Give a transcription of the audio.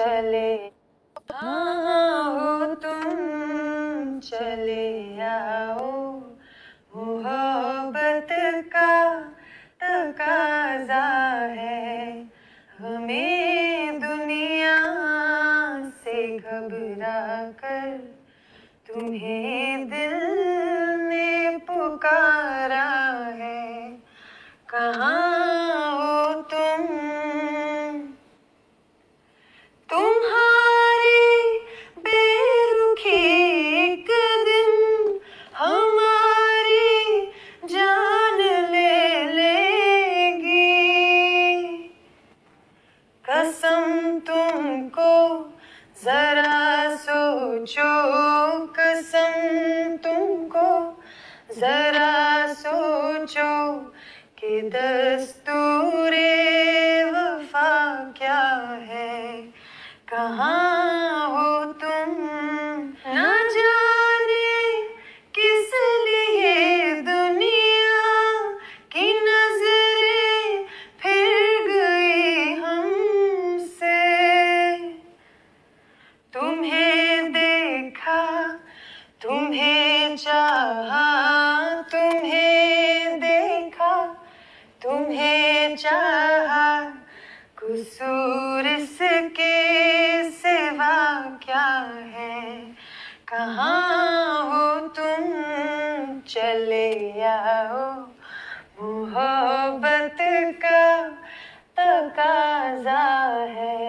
चले आओ तुम चले आओ मोहब्बत का तकाजा है हमें दुनिया से घबरा कर तुम्हें दिल कसम तुमको जरा सोचो कसम तुमको जरा सोचो कि दस्तूरे वफा क्या है कहाँ चाहा तुम्हें देखा तुम्हें चाहा कसूर के सिवा क्या है कहाँ हो तुम चले आओ मोहब्बत का तकाजा है